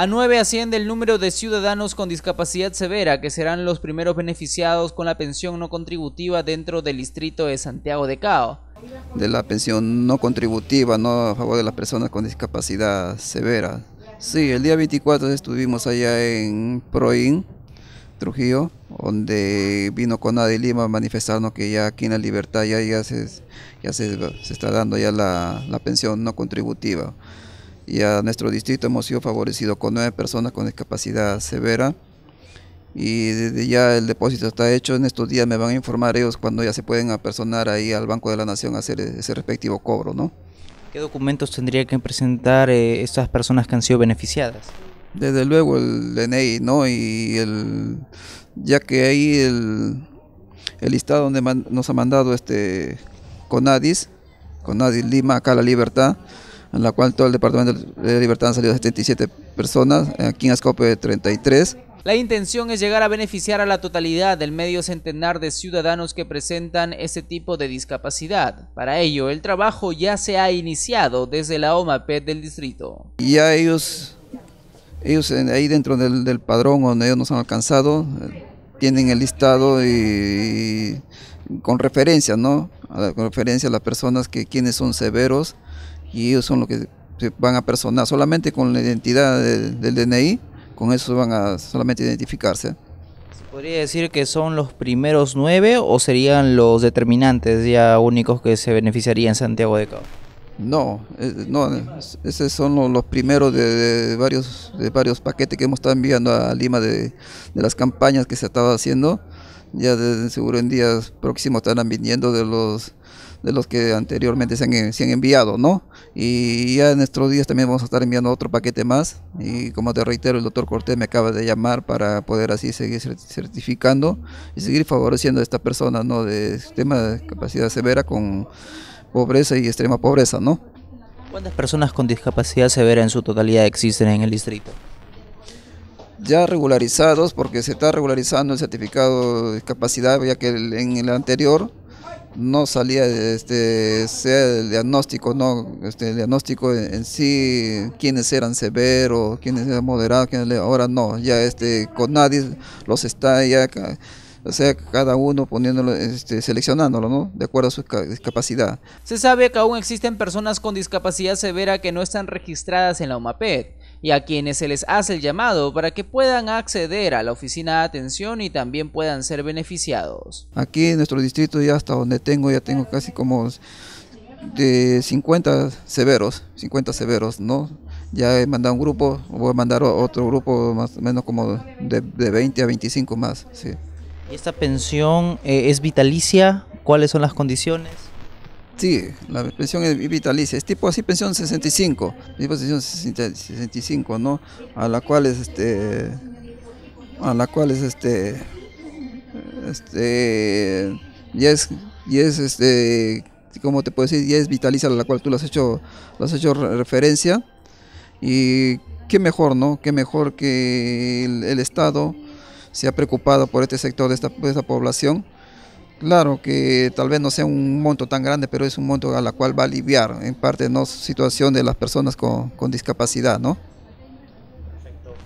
A 9 asciende el número de ciudadanos con discapacidad severa que serán los primeros beneficiados con la pensión no contributiva dentro del distrito de Santiago de Cao. De la pensión no contributiva, no a favor de las personas con discapacidad severa. Sí, el día 24 estuvimos allá en Proín, Trujillo, donde vino Conade Lima a manifestarnos que ya aquí en La Libertad ya, se, ya se, se está dando ya la, la pensión no contributiva y a nuestro distrito hemos sido favorecidos con nueve personas con discapacidad severa y desde ya el depósito está hecho. En estos días me van a informar ellos cuando ya se pueden apersonar ahí al Banco de la Nación a hacer ese respectivo cobro, ¿no? ¿Qué documentos tendría que presentar esas eh, estas personas que han sido beneficiadas? Desde luego el DNI, ¿no? Y el ya que ahí el, el listado donde nos ha mandado este Conadis, Conadis Lima, acá la Libertad, en la cual todo el departamento de Libertad han salido 77 personas, aquí en Ascope 33. La intención es llegar a beneficiar a la totalidad del medio centenar de ciudadanos que presentan este tipo de discapacidad. Para ello, el trabajo ya se ha iniciado desde la OMAPED del distrito. Y ya ellos, ellos ahí dentro del, padrón donde ellos nos han alcanzado, tienen el listado y, y con referencia, ¿no? con referencia a las personas que quienes son severos y ellos son los que se van a personar. Solamente con la identidad del, DNI, con eso van a solamente identificarse. ¿Se podría decir que son los primeros nueve o serían los determinantes ya únicos que se beneficiarían en Santiago de Cabo? No, eh, no, esos son los, primeros de, de, varios de varios paquetes que hemos estado enviando a Lima de, de las campañas que se estaba haciendo ya seguro en días próximos estarán viniendo de los de los que anteriormente eh, se han, enviado, ¿no? Y ya en estos días también vamos a estar enviando otro paquete más. Y como te reitero, el doctor Cortés me acaba de llamar para poder así seguir certificando y seguir favoreciendo a estas personas, ¿no? De sistema de discapacidad severa con pobreza y extrema pobreza, ¿no? ¿Cuántas personas con discapacidad severa en su totalidad existen en el distrito? ya regularizados, porque se está regularizando el certificado de discapacidad, ya que en el anterior no salía este sea el diagnóstico no este diagnóstico en, sí quiénes eran severos quiénes eran moderados quiénes, ahora no ya este con nadie los está ya o sea cada uno poniéndolo este, seleccionándolo no de acuerdo a su discapacidad se sabe que aún existen personas con discapacidad severa que no están registradas en la UMAPED y a quienes se les hace el llamado para que puedan acceder a la oficina de atención y también puedan ser beneficiados. Aquí en nuestro distrito ya hasta donde tengo, ya tengo casi como de 50 severos, 50 severos, ¿no? Ya he mandado un grupo, voy a mandar otro grupo más o menos como de, 20 a 25 más, sí. esta pensión eh, es vitalicia? ¿Cuáles son las condiciones? Sí, la pensión es vitalicia, es tipo así pensión 65, tipo pensión 65, ¿no? A la cual es este a la cual es este este es y es este como te puedo decir, y es vitalicia a la cual tú lo has hecho lo has hecho referencia y qué mejor, ¿no? Qué mejor que el, Estado se ha preocupado por este sector de esta, de esta población Claro que tal vez no sea un monto tan grande, pero es un monto a la cual va a aliviar en parte ¿no? situación de las personas con, discapacidad, ¿no?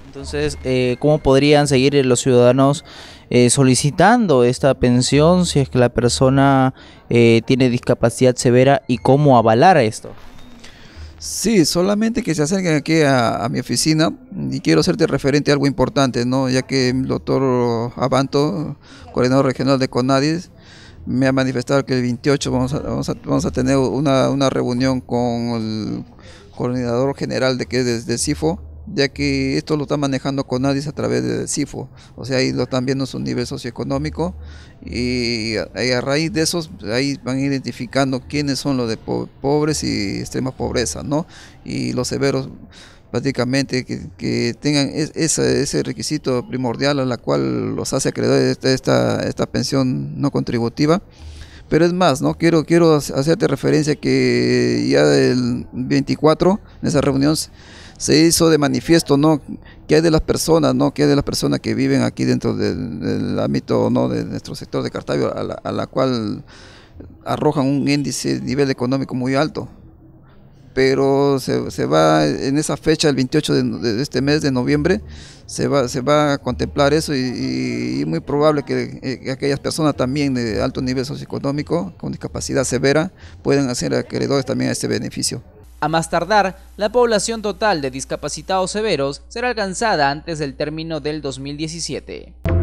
Entonces, eh, ¿cómo podrían seguir los ciudadanos eh, solicitando esta pensión si es que la persona eh, tiene discapacidad severa y cómo avalar esto? Sí, solamente que se acerquen aquí a, mi oficina y quiero hacerte referente a algo importante, ¿no? Ya que el doctor Abanto, coordinador regional de CONADIS, me ha manifestado que el 28 vamos a, vamos a, tener una, reunión con el coordinador general de que de CIFO ya que esto lo está manejando con nadie a través del CIFO, o sea, ahí lo están viendo su nivel socioeconómico y a, raíz de eso ahí van identificando quiénes son los de pobres y extrema pobreza, ¿no? Y los severos prácticamente que, tengan ese, requisito primordial a la cual los hace acreedor de esta, pensión no contributiva. Pero es más, ¿no? Quiero, quiero hacerte referencia que ya el 24, en esa reunión, se hizo de manifiesto, ¿no? hay de las personas, ¿no? de las personas que viven aquí dentro del, ámbito, ¿no? De nuestro sector de Cartagena, a la, cual arrojan un índice de nivel económico muy alto. Pero se, va en esa fecha, el 28 de, este mes de noviembre, se va, se va a contemplar eso y, muy probable que, eh, aquellas personas también de alto nivel socioeconómico, con discapacidad severa, puedan hacer acreedores también a este beneficio. A más tardar, la población total de discapacitados severos será alcanzada antes del término del 2017.